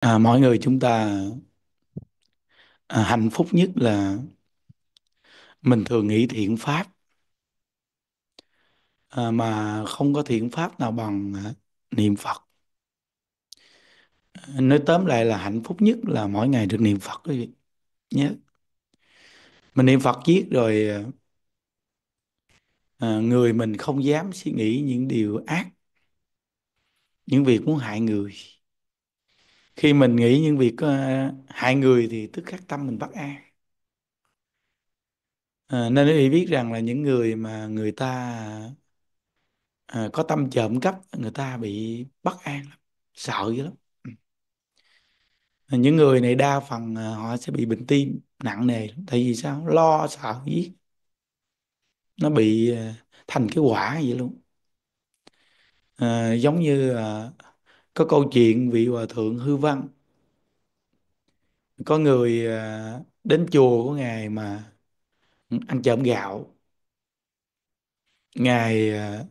à, mọi người chúng ta à, hạnh phúc nhất là mình thường nghĩ thiện pháp à, mà không có thiện pháp nào bằng à, niệm phật nói tóm lại là hạnh phúc nhất là mỗi ngày được niệm phật quý vị nhé mình niệm phật giết rồi à, à, người mình không dám suy nghĩ những điều ác những việc muốn hại người khi mình nghĩ những việc uh, hại người thì tức khắc tâm mình bất an à, ờ, nên quý vị biết rằng là những người mà người ta à, có tâm trộm cắp người ta bị bất an lắm sợ dữ lắm những người này đa phần họ sẽ bị bệnh tim nặng nề tại vì sao lo sợ giết nó bị thành cái quả vậy luôn à, giống như có câu chuyện vị hòa thượng hư văn có người à, đến chùa của ngài mà ăn trộm gạo ngài à,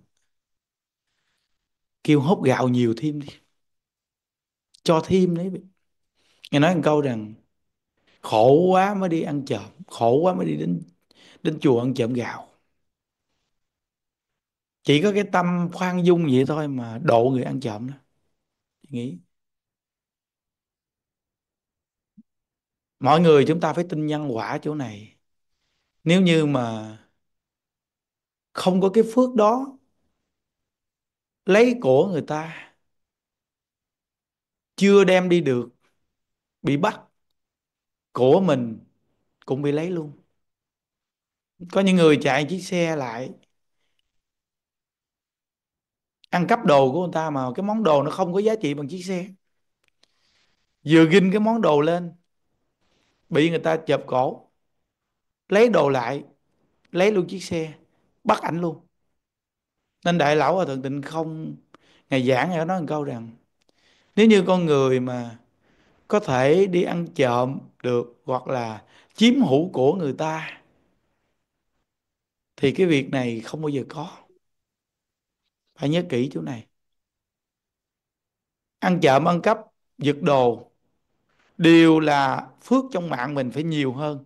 kêu hốt gạo nhiều thêm đi cho thêm đấy ngài nói một câu rằng khổ quá mới đi ăn trộm khổ quá mới đi đến đến chùa ăn trộm gạo chỉ có cái tâm khoan dung vậy thôi mà độ người ăn trộm đó nghĩ mọi người chúng ta phải tin nhân quả chỗ này nếu như mà không có cái phước đó lấy của người ta chưa đem đi được bị bắt của mình cũng bị lấy luôn có những người chạy chiếc xe lại ăn cắp đồ của người ta mà cái món đồ nó không có giá trị bằng chiếc xe vừa ghinh cái món đồ lên bị người ta chộp cổ lấy đồ lại lấy luôn chiếc xe bắt ảnh luôn nên đại lão hòa thượng tịnh không ngày giảng ngày nói một câu rằng nếu như con người mà có thể đi ăn trộm được hoặc là chiếm hữu của người ta thì cái việc này không bao giờ có phải nhớ kỹ chỗ này ăn trộm ăn cắp giật đồ đều là phước trong mạng mình phải nhiều hơn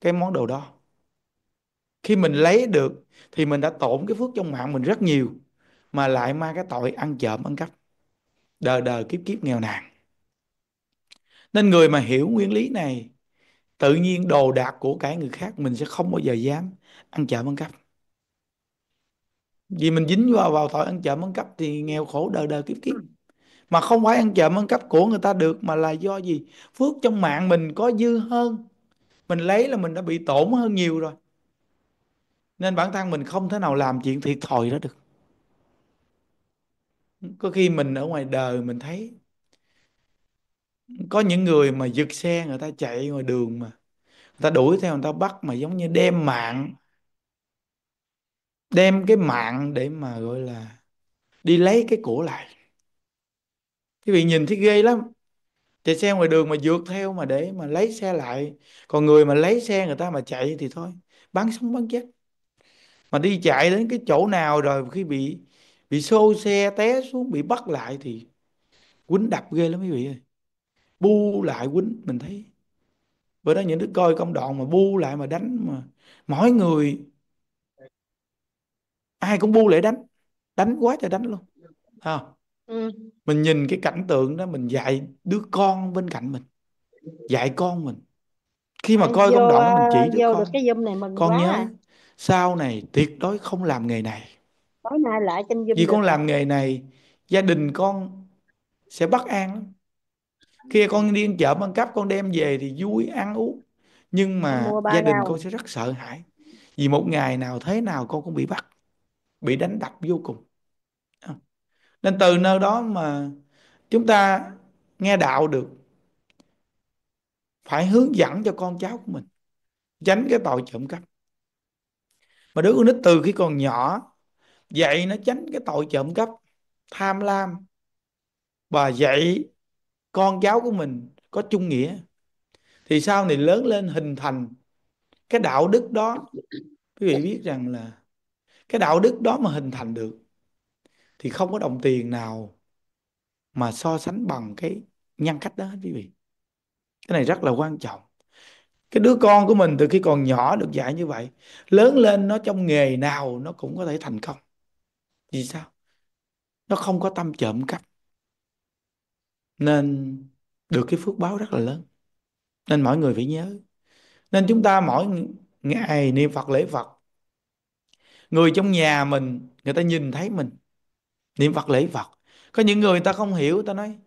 cái món đồ đó khi mình lấy được thì mình đã tổn cái phước trong mạng mình rất nhiều mà lại mang cái tội ăn trộm ăn cắp đời đời kiếp kiếp nghèo nàn nên người mà hiểu nguyên lý này tự nhiên đồ đạc của cái người khác mình sẽ không bao giờ dám ăn trộm ăn cắp vì mình dính vào vào tội ăn trộm ăn cắp thì nghèo khổ đời đời kiếp kiếp mà không phải ăn trộm ăn cắp của người ta được mà là do gì phước trong mạng mình có dư hơn mình lấy là mình đã bị tổn hơn nhiều rồi nên bản thân mình không thể nào làm chuyện thiệt thòi đó được có khi mình ở ngoài đời mình thấy có những người mà giật xe người ta chạy ngoài đường mà người ta đuổi theo người ta bắt mà giống như đem mạng đem cái mạng để mà gọi là đi lấy cái của lại quý vị nhìn thấy ghê lắm chạy xe ngoài đường mà vượt theo mà để mà lấy xe lại còn người mà lấy xe người ta mà chạy thì thôi bán sống bán chết mà đi chạy đến cái chỗ nào rồi khi bị bị xô xe té xuống bị bắt lại thì quýnh đập ghê lắm quý vị ơi bu lại quýnh mình thấy bữa đó những đứa coi công đoạn mà bu lại mà đánh mà mỗi người ai cũng bu lễ đánh đánh quá trời đánh luôn à. ừ. mình nhìn cái cảnh tượng đó mình dạy đứa con bên cạnh mình dạy con mình khi mà Mày coi vô, công đoạn mình chỉ à, đứa vô con được cái zoom này mình con quá nhớ à. sau này tuyệt đối không làm nghề này tối nay lại trên zoom vì con làm nghề này gia đình con sẽ bất an khi con đi ăn trộm ăn cắp con đem về thì vui ăn uống nhưng mà gia đình con sẽ rất sợ hãi vì một ngày nào thế nào con cũng bị bắt bị đánh đập vô cùng nên từ nơi đó mà chúng ta nghe đạo được phải hướng dẫn cho con cháu của mình tránh cái tội trộm cắp mà đứa con nít từ khi còn nhỏ dạy nó tránh cái tội trộm cắp tham lam và dạy con cháu của mình có chung nghĩa thì sau này lớn lên hình thành cái đạo đức đó quý vị biết rằng là cái đạo đức đó mà hình thành được thì không có đồng tiền nào mà so sánh bằng cái nhân cách đó hết quý vị cái này rất là quan trọng cái đứa con của mình từ khi còn nhỏ được dạy như vậy lớn lên nó trong nghề nào nó cũng có thể thành công vì sao nó không có tâm trộm cắp nên được cái phước báo rất là lớn nên mọi người phải nhớ nên chúng ta mỗi ngày niệm phật lễ phật người trong nhà mình người ta nhìn thấy mình niệm phật lễ phật có những người, ta không hiểu ta nói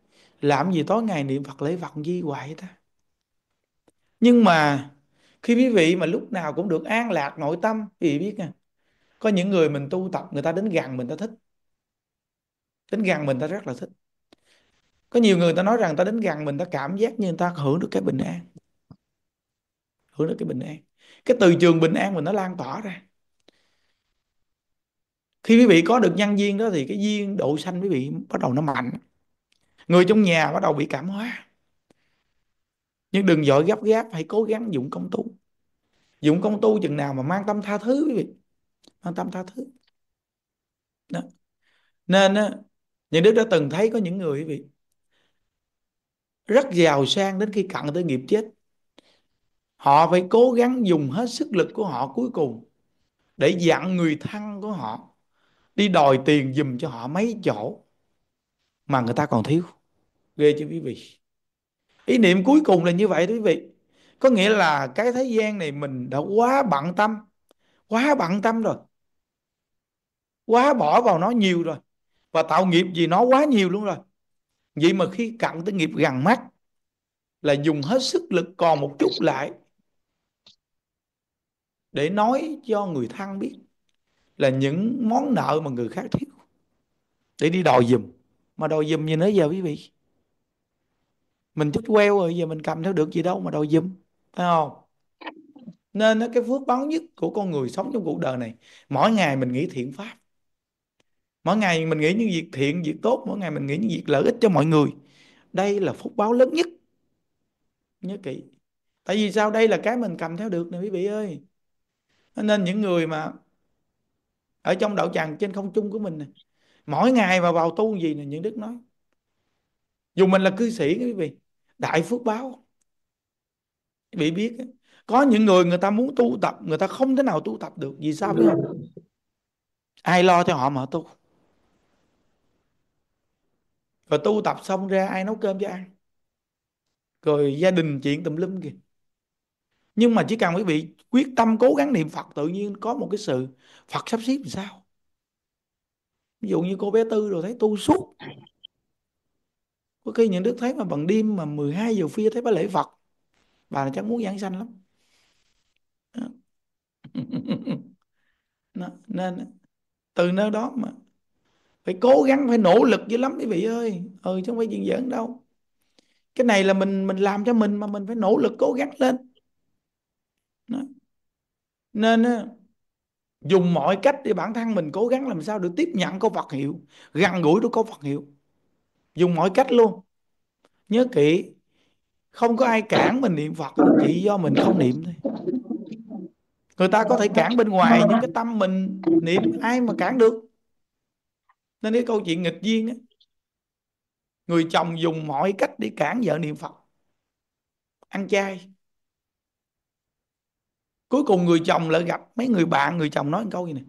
làm gì tối ngày niệm phật lễ phật gì hoài ta nhưng mà khi quý vị mà lúc nào cũng được an lạc nội tâm thì biết nha có những người mình tu tập người ta đến gần mình ta thích đến gần mình ta rất là thích có nhiều người ta nói rằng ta đến gần mình ta cảm giác như người ta hưởng được cái bình an hưởng được cái bình an cái từ trường bình an mình nó lan tỏa ra khi quý vị có được nhân duyên đó thì cái duyên độ sanh quý vị bắt đầu nó mạnh người trong nhà bắt đầu bị cảm hóa nhưng đừng dội gấp gáp hãy cố gắng dụng công tu dụng công tu chừng nào mà mang tâm tha thứ quý vị mang tâm tha thứ đó. nên á những đức đã từng thấy có những người quý vị rất giàu sang đến khi cận tới nghiệp chết họ phải cố gắng dùng hết sức lực của họ cuối cùng để dặn người thân của họ đi đòi tiền dùm cho họ mấy chỗ mà người ta còn thiếu ghê chứ quý vị ý niệm cuối cùng là như vậy quý vị có nghĩa là cái thế gian này mình đã quá bận tâm quá bận tâm rồi quá bỏ vào nó nhiều rồi và tạo nghiệp gì nó quá nhiều luôn rồi vậy mà khi cận tới nghiệp gần mắt là dùng hết sức lực còn một chút lại để nói cho người thân biết là những món nợ mà người khác thiếu để đi đòi giùm mà đòi giùm như nữa giờ quý vị mình chút queo rồi giờ mình cầm theo được gì đâu mà đòi giùm phải không nên đó, cái phước báo nhất của con người sống trong cuộc đời này mỗi ngày mình nghĩ thiện pháp mỗi ngày mình nghĩ những việc thiện việc tốt mỗi ngày mình nghĩ những việc lợi ích cho mọi người đây là phúc báo lớn nhất nhớ kỹ tại vì sao đây là cái mình cầm theo được nè quý vị ơi nên những người mà ở trong đạo tràng trên không trung của mình này. mỗi ngày mà vào tu gì này những đức nói dù mình là cư sĩ quý vị đại phước báo bị biết có những người người ta muốn tu tập người ta không thể nào tu tập được vì sao biết không ai lo cho họ mà tu rồi tu tập xong ra ai nấu cơm cho ăn rồi gia đình chuyện tùm lum kìa nhưng mà chỉ cần quý vị quyết tâm cố gắng niệm Phật tự nhiên có một cái sự Phật sắp xếp làm sao ví dụ như cô bé Tư rồi thấy tu suốt có khi những đức thấy mà bằng đêm mà 12 giờ khuya thấy bà lễ Phật bà là chắc muốn giảng sanh lắm nó, nên từ nơi đó mà phải cố gắng phải nỗ lực dữ lắm quý vị ơi ừ chứ không phải chuyện giỡn đâu cái này là mình mình làm cho mình mà mình phải nỗ lực cố gắng lên nên dùng mọi cách để bản thân mình cố gắng làm sao được tiếp nhận câu Phật hiệu gần gũi được câu Phật hiệu dùng mọi cách luôn nhớ kỹ không có ai cản mình niệm Phật chỉ do mình không niệm thôi người ta có thể cản bên ngoài những cái tâm mình niệm ai mà cản được nên cái câu chuyện nghịch duyên đó, người chồng dùng mọi cách để cản vợ niệm Phật ăn chay cuối cùng người chồng lại gặp mấy người bạn người chồng nói một câu gì nè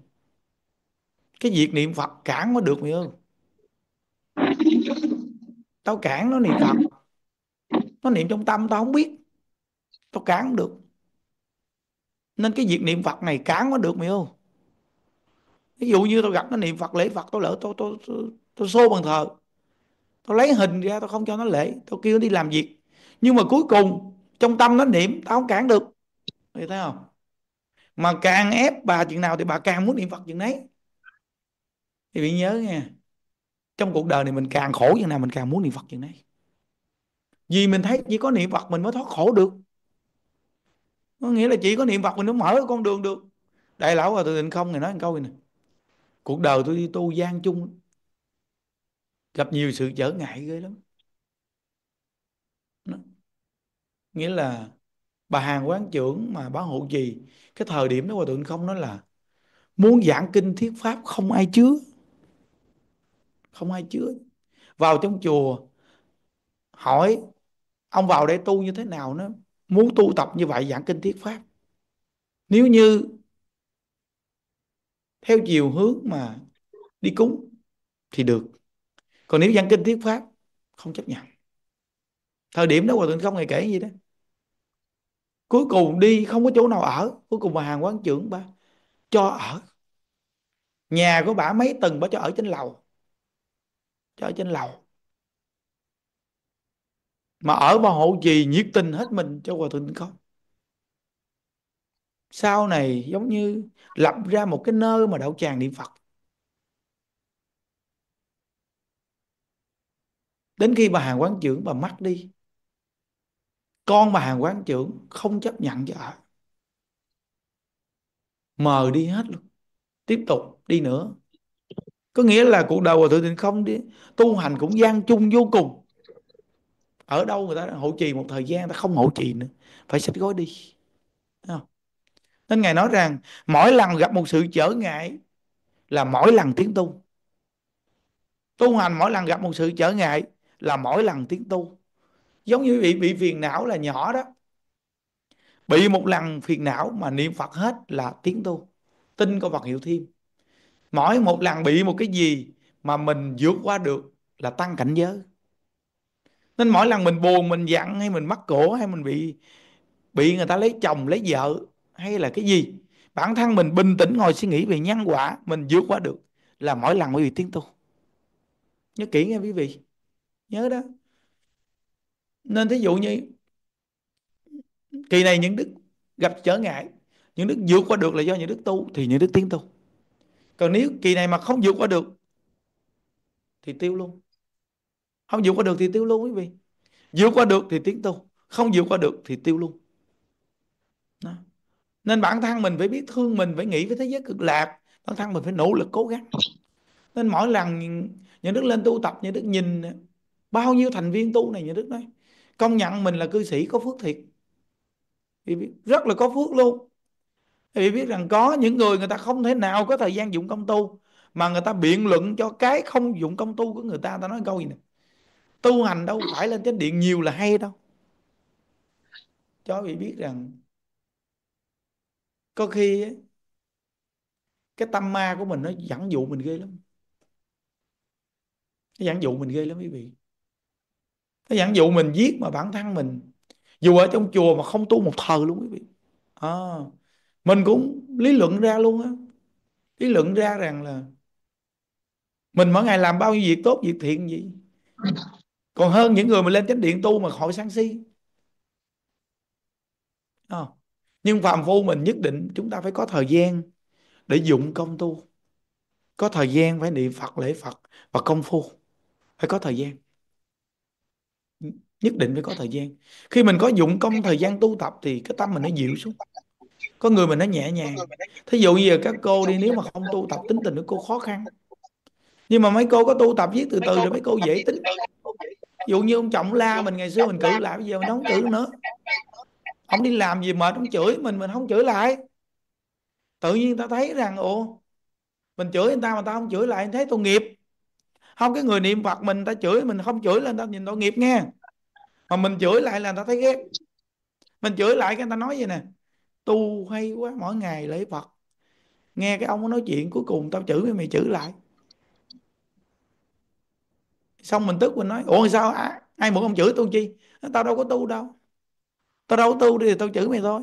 cái việc niệm phật cản có được mày ơi tao cản nó niệm phật nó niệm trong tâm tao không biết tao cản không được nên cái việc niệm phật này cản có được mày ơi ví dụ như tao gặp nó niệm phật lễ phật tao lỡ tao tao tao, tao xô bằng thờ tao lấy hình ra tao không cho nó lễ tao kêu nó đi làm việc nhưng mà cuối cùng trong tâm nó niệm tao không cản được thì thấy không mà càng ép bà chuyện nào thì bà càng muốn niệm phật chuyện đấy thì bị nhớ nha trong cuộc đời này mình càng khổ chừng nào mình càng muốn niệm phật chừng đấy vì mình thấy chỉ có niệm phật mình mới thoát khổ được có nghĩa là chỉ có niệm phật mình mới mở con đường được đại lão từ thượng không này nói một câu này cuộc đời tôi đi tu gian chung gặp nhiều sự trở ngại ghê lắm nghĩa là bà hàng quán trưởng mà bán hộ gì cái thời điểm đó hòa thượng không nói là muốn giảng kinh thiết pháp không ai chứa không ai chứa vào trong chùa hỏi ông vào đây tu như thế nào nó muốn tu tập như vậy giảng kinh thiết pháp nếu như theo chiều hướng mà đi cúng thì được còn nếu giảng kinh thiết pháp không chấp nhận thời điểm đó hòa thượng không ngày kể gì đó cuối cùng đi không có chỗ nào ở cuối cùng bà hàng quán trưởng bà cho ở nhà của bà mấy tầng bà cho ở trên lầu cho ở trên lầu mà ở bà hộ trì nhiệt tình hết mình cho hòa thượng không sau này giống như lập ra một cái nơi mà đạo tràng niệm phật đến khi bà hàng quán trưởng bà mắc đi con bà hàng quán trưởng không chấp nhận vợ mời đi hết luôn tiếp tục đi nữa có nghĩa là cuộc đời hòa thượng tịnh không đi tu hành cũng gian chung vô cùng ở đâu người ta hộ trì một thời gian ta không hộ trì nữa phải sách gói đi nên ngài nói rằng mỗi lần gặp một sự trở ngại là mỗi lần tiến tu tu hành mỗi lần gặp một sự trở ngại là mỗi lần tiến tu giống như bị bị phiền não là nhỏ đó bị một lần phiền não mà niệm phật hết là tiến tu tin có Phật hiệu thêm mỗi một lần bị một cái gì mà mình vượt qua được là tăng cảnh giới nên mỗi lần mình buồn mình giận hay mình mắc cổ hay mình bị bị người ta lấy chồng lấy vợ hay là cái gì bản thân mình bình tĩnh ngồi suy nghĩ về nhân quả mình vượt qua được là mỗi lần quý vị tiến tu nhớ kỹ nghe quý vị nhớ đó nên thí dụ như kỳ này những đức gặp trở ngại những đức vượt qua được là do những đức tu thì những đức tiến tu còn nếu kỳ này mà không vượt qua được thì tiêu luôn không vượt qua được thì tiêu luôn quý vị vượt qua được thì tiến tu không vượt qua được thì tiêu luôn Đó. nên bản thân mình phải biết thương mình phải nghĩ với thế giới cực lạc bản thân mình phải nỗ lực cố gắng nên mỗi lần những đức lên tu tập những đức nhìn bao nhiêu thành viên tu này những đức nói công nhận mình là cư sĩ có phước thiệt rất là có phước luôn vì biết rằng có những người người ta không thể nào có thời gian dụng công tu mà người ta biện luận cho cái không dụng công tu của người ta ta nói câu gì nè tu hành đâu phải lên chánh điện nhiều là hay đâu cho vị biết rằng có khi cái tâm ma của mình nó dẫn dụ mình ghê lắm nó dẫn dụ mình ghê lắm quý vị nó giảng dụ mình giết mà bản thân mình dù ở trong chùa mà không tu một thờ luôn quý vị à, mình cũng lý luận ra luôn á lý luận ra rằng là mình mỗi ngày làm bao nhiêu việc tốt việc thiện gì còn hơn những người mà lên chánh điện tu mà hội sáng si à, nhưng phàm phu mình nhất định chúng ta phải có thời gian để dụng công tu có thời gian phải niệm phật lễ phật và công phu phải có thời gian nhất định phải có thời gian khi mình có dụng công thời gian tu tập thì cái tâm mình nó dịu xuống có người mình nó nhẹ nhàng thí dụ như các cô đi nếu mà không tu tập tính tình của cô khó khăn nhưng mà mấy cô có tu tập viết từ từ rồi mấy cô dễ tính ví dụ như ông trọng la mình ngày xưa mình cử lại bây giờ mình không cử nữa ông đi làm gì mệt ông chửi mình mình không chửi lại tự nhiên ta thấy rằng ồ mình chửi người ta mà ta không chửi lại thấy tội nghiệp không cái người niệm phật mình ta chửi mình không chửi lên ta nhìn tội nghiệp nghe mà mình chửi lại là người ta thấy ghét mình chửi lại cái người ta nói vậy nè tu hay quá mỗi ngày lễ phật nghe cái ông nói chuyện cuối cùng tao chửi mày mày chửi lại xong mình tức mình nói ủa sao á ai mượn ông chửi tôi chi tao đâu có tu đâu tao đâu có tu đi thì tao chửi mày thôi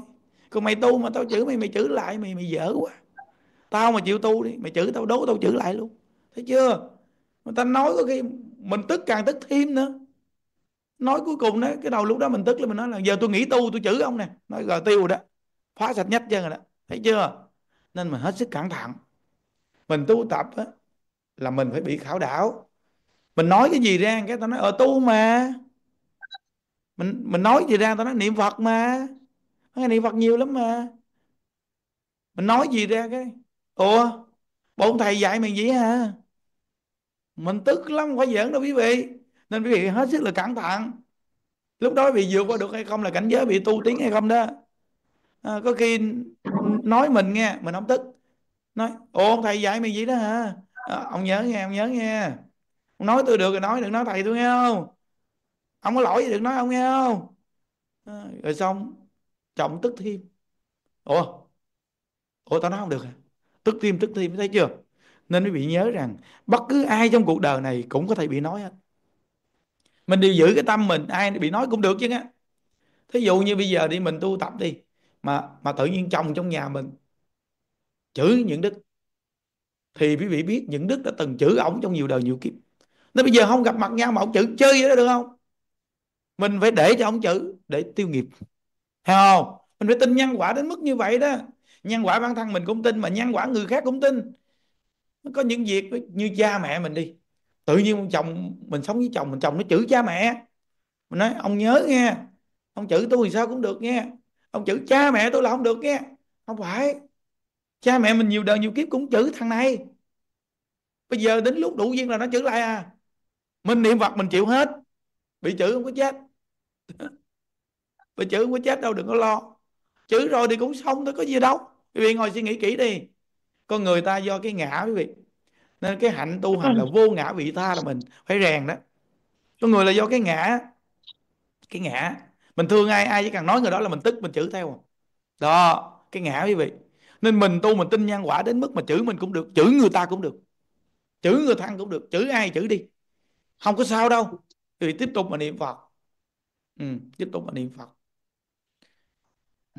còn mày tu mà tao chửi mày mày chửi lại mày mày dở quá tao mà chịu tu đi mày chửi tao đố tao chửi lại luôn thấy chưa người ta nói có khi mình tức càng tức thêm nữa nói cuối cùng đó cái đầu lúc đó mình tức là mình nói là giờ tôi nghỉ tu tôi chữ ông nè nói gờ tiêu rồi đó phá sạch nhất chân rồi đó thấy chưa nên mình hết sức cẩn thận mình tu tập á, là mình phải bị khảo đảo mình nói cái gì ra cái tao nói ở ờ, tu mà mình mình nói gì ra tao nói niệm phật mà nói, niệm phật nhiều lắm mà mình nói gì ra cái ủa bộ thầy dạy mày gì hả mình tức lắm phải giỡn đâu quý vị nên quý vị hết sức là cẩn thận lúc đó bị vượt qua được hay không là cảnh giới bị tu tiến hay không đó à, có khi nói mình nghe mình không tức nói ồ thầy dạy mày vậy đó hả à, ông nhớ nghe ông nhớ nghe ông nói tôi được rồi nói đừng nói thầy tôi nghe không ông có lỗi gì được nói ông nghe không à, rồi xong trọng tức thêm ủa ủa tao nói không được à tức thêm tức thêm thấy chưa nên quý vị nhớ rằng bất cứ ai trong cuộc đời này cũng có thể bị nói hết mình điều giữ cái tâm mình ai bị nói cũng được chứ nghe? thí dụ như bây giờ đi mình tu tập đi mà mà tự nhiên chồng trong nhà mình chữ những đức thì quý vị biết những đức đã từng chữ ổng trong nhiều đời nhiều kiếp nên bây giờ không gặp mặt nhau mà ông chữ chơi vậy đó được không mình phải để cho ổng chữ để tiêu nghiệp hiểu không mình phải tin nhân quả đến mức như vậy đó nhân quả bản thân mình cũng tin mà nhân quả người khác cũng tin có những việc như cha mẹ mình đi tự nhiên chồng mình sống với chồng mình chồng nó chửi cha mẹ mình nói ông nhớ nghe ông chửi tôi thì sao cũng được nghe ông chửi cha mẹ tôi là không được nghe không phải cha mẹ mình nhiều đời nhiều kiếp cũng chửi thằng này bây giờ đến lúc đủ duyên là nó chửi lại à mình niệm phật mình chịu hết bị chửi không có chết bị chửi không có chết đâu đừng có lo chửi rồi thì cũng xong thôi có gì đâu quý vị ngồi suy nghĩ kỹ đi con người ta do cái ngã quý vị nên cái hạnh tu hành là ừ. vô ngã vị tha là mình phải rèn đó con người là do cái ngã cái ngã mình thương ai ai chỉ cần nói người đó là mình tức mình chữ theo à. đó cái ngã quý vị nên mình tu mình tin nhân quả đến mức mà chữ mình cũng được chữ người ta cũng được chữ người thân cũng được chữ ai chữ đi không có sao đâu thì tiếp tục mà niệm phật ừ, tiếp tục mà niệm phật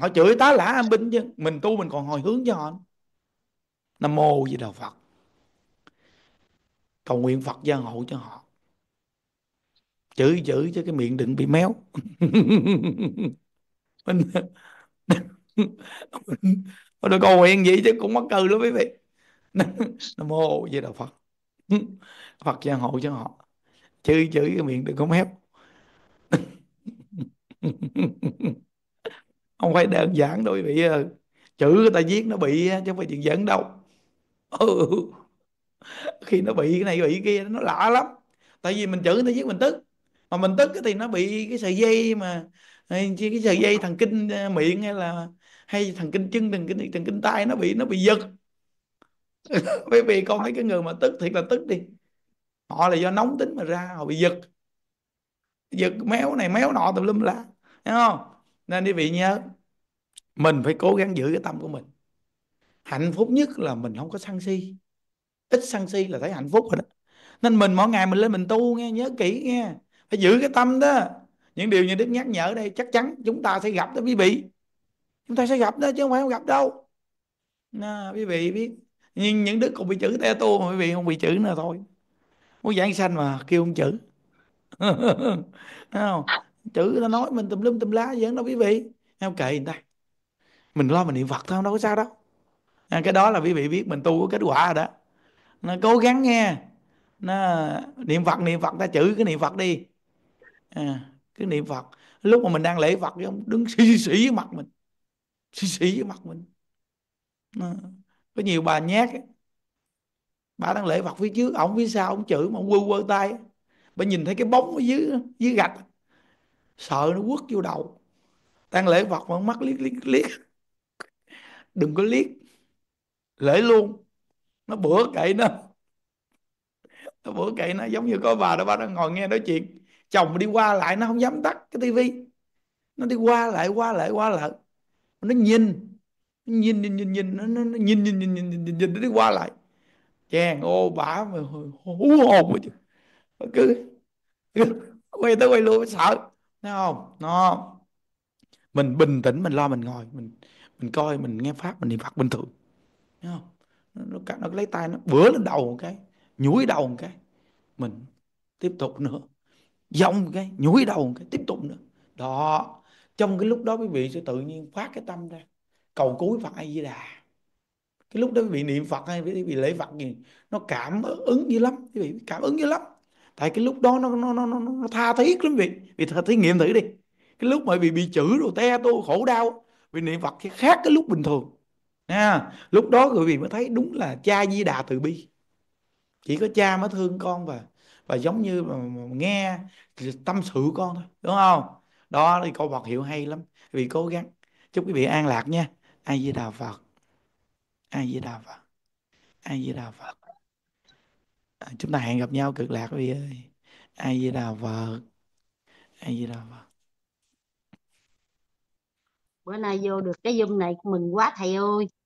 họ chửi tá lả âm binh chứ mình tu mình còn hồi hướng cho họ nam mô gì đạo phật cầu nguyện Phật gia hộ cho họ chữ chữ cho cái miệng đừng bị méo mình mình cầu nguyện vậy chứ cũng mắc cười lắm quý vị nam mô với đạo phật phật gia hộ cho họ chữ chữ cái miệng đừng có méo không phải đơn giản đâu quý vị chữ người ta viết nó bị chứ không phải chuyện giỡn đâu ừ. khi nó bị cái này bị cái kia nó lạ lắm tại vì mình chửi người ta giết mình tức mà mình tức thì nó bị cái sợi dây mà cái sợi dây thần kinh ờ, miệng hay là hay thần kinh chân thần kinh thần kinh tay nó bị nó bị giật bởi vì con thấy cái người mà tức thiệt là tức đi họ là do nóng tính mà ra họ bị giật giật méo này méo nọ tùm lum lá thấy không nên quý vị nhớ mình phải cố gắng giữ cái tâm của mình hạnh phúc nhất là mình không có sân si ít sân si là thấy hạnh phúc rồi đó nên mình mỗi ngày mình lên mình tu nghe nhớ kỹ nghe phải giữ cái tâm đó những điều như đức nhắc nhở đây chắc chắn chúng ta sẽ gặp đó quý vị chúng ta sẽ gặp đó chứ không phải không gặp đâu Nà, quý vị biết nhưng những đức còn bị chữ te tu mà quý vị không bị chữ nữa thôi muốn giảng sanh mà kêu không chữ không chữ nó nói mình tùm lum tùm lá vẫn đâu quý vị Em kệ người ta mình lo mình niệm phật thôi đâu có sao đâu à, cái đó là quý vị biết mình tu có kết quả rồi đó nó cố gắng nghe nó niệm phật niệm phật ta chữ cái niệm phật đi à, cứ niệm phật lúc mà mình đang lễ phật cái ông đứng xì xì với mặt mình xì xì với mặt mình à, có nhiều bà nhát bà đang lễ phật phía trước ông phía sau ông chữ mà ông quơ quơ tay bà nhìn thấy cái bóng ở dưới dưới gạch sợ nó quất vô đầu đang lễ phật mà mắt liếc liếc liếc đừng có liếc lễ luôn nó bữa kệ nó nó bữa kệ nó giống như có bà đó bà đang ngồi nghe nói chuyện chồng đi qua lại nó không dám tắt cái tivi nó đi qua lại qua lại qua lại nó nhìn nó nhìn nhìn nhìn nhìn nó, nó, nó nhìn, nhìn, nhìn nhìn nhìn nhìn nhìn nó đi qua lại chàng ô bả mà hú hồn chứ cứ, cứ quay tới quay lui sợ thấy không nó mình bình tĩnh mình lo mình ngồi mình mình coi mình nghe pháp mình niệm phật bình thường thấy không nó, nó, nó lấy tay nó bữa lên đầu một cái nhủi đầu một cái mình tiếp tục nữa dòng một cái nhủi đầu một cái tiếp tục nữa đó trong cái lúc đó quý vị sẽ tự nhiên phát cái tâm ra cầu cúi phật a di đà cái lúc đó quý vị niệm phật hay quý vị lễ phật gì nó cảm ứng dữ lắm quý vị cảm ứng dữ lắm tại cái lúc đó nó nó nó nó, nó tha thiết lắm quý vị vì thí nghiệm thử đi cái lúc mà bị bị chữ rồi te tôi khổ đau vì niệm phật thì khác cái lúc bình thường nha lúc đó quý vị mới thấy đúng là cha di đà từ bi chỉ có cha mới thương con và và giống như mà, mà nghe tâm sự con thôi đúng không đó thì câu Phật hiệu hay lắm quý vị cố gắng chúc quý vị an lạc nha ai di đà phật ai di đà phật ai di đà phật à, chúng ta hẹn gặp nhau cực lạc quý vị ơi ai di đà phật ai di đà phật bữa nay vô được cái dung này mừng quá thầy ơi